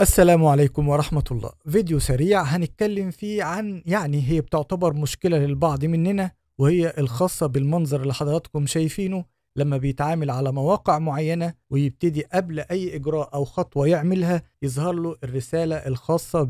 السلام عليكم ورحمة الله فيديو سريع هنتكلم فيه عن يعني هي بتعتبر مشكلة للبعض مننا وهي الخاصة بالمنظر اللي حضراتكم شايفينه لما بيتعامل على مواقع معينة ويبتدي قبل أي إجراء أو خطوة يعملها يظهر له الرسالة الخاصة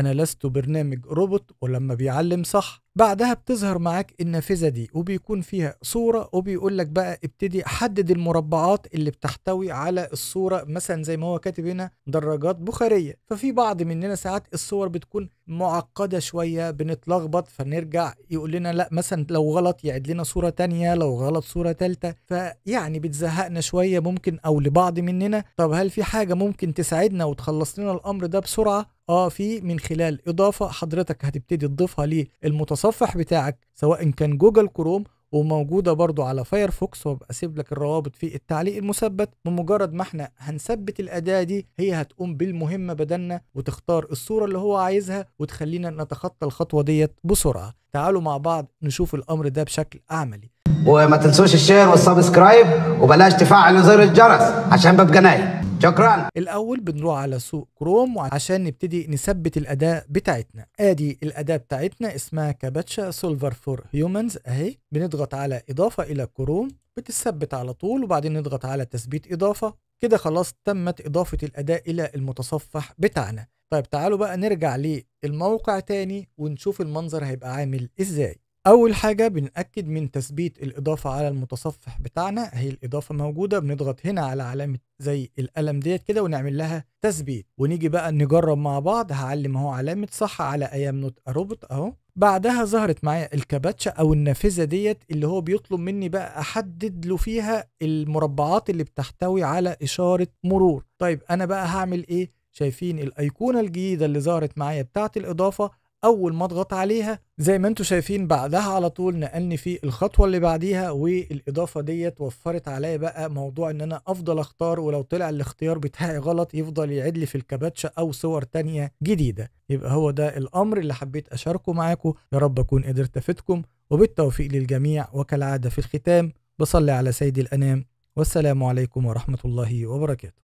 أنا لست برنامج روبوت ولما بيعلم صح بعدها بتظهر معاك النافذة دي وبيكون فيها صورة وبيقول لك بقى ابتدي حدد المربعات اللي بتحتوي على الصورة مثلا زي ما هو كاتب هنا دراجات بخارية ففي بعض مننا ساعات الصور بتكون معقدة شوية بنتلخبط فنرجع يقول لنا لا مثلا لو غلط يعد لنا صورة تانية لو غلط صورة تالتة فيعني بتزهقنا شوية ممكن أو لبعض مننا طب هل في حاجة ممكن تساعدنا وتخلص لنا الأمر ده بسرعة اه في من خلال اضافه حضرتك هتبتدي تضيفها للمتصفح بتاعك سواء كان جوجل كروم وموجودة برضو على فايرفوكس وابقى اسيب لك الروابط في التعليق المثبت بمجرد ما احنا هنثبت الأداة دي هي هتقوم بالمهمة بدلنا وتختار الصورة اللي هو عايزها وتخلينا نتخطى الخطوة ديت بسرعة تعالوا مع بعض نشوف الأمر ده بشكل عملي وما تنسوش الشير والسبسكرايب وبلاش تفعلوا زر الجرس عشان ببقى نايم شكرا الاول بنروح على سوق كروم عشان نبتدي نثبت الاداه بتاعتنا ادي الاداه بتاعتنا اسمها كابتشا سولفر فور هيومنز اهي بنضغط على اضافه الى كروم بتثبت على طول وبعدين نضغط على تثبيت اضافه كده خلاص تمت اضافه الاداه الى المتصفح بتاعنا طيب تعالوا بقى نرجع للموقع تاني ونشوف المنظر هيبقى عامل ازاي اول حاجه بنأكد من تثبيت الاضافه على المتصفح بتاعنا اهي الاضافه موجوده بنضغط هنا على علامه زي القلم ديت كده ونعمل لها تثبيت ونيجي بقى نجرب مع بعض هعلم اهو علامه صح على ايام نوت روبوت اهو بعدها ظهرت معايا الكباتشا او النافذه ديت اللي هو بيطلب مني بقى احدد له فيها المربعات اللي بتحتوي على اشاره مرور طيب انا بقى هعمل ايه شايفين الايقونه الجديده اللي ظهرت معايا بتاعه الاضافه اول ما اضغط عليها زي ما انتم شايفين بعدها على طول نقلني في الخطوه اللي بعديها والاضافه ديت وفرت عليا بقى موضوع ان انا افضل اختار ولو طلع الاختيار بتاعي غلط يفضل يعيد لي في الكباتشا او صور تانية جديده يبقى هو ده الامر اللي حبيت اشاركه معاكم يا رب اكون قدرت افيدكم وبالتوفيق للجميع وكالعاده في الختام بصلي على سيد الانام والسلام عليكم ورحمه الله وبركاته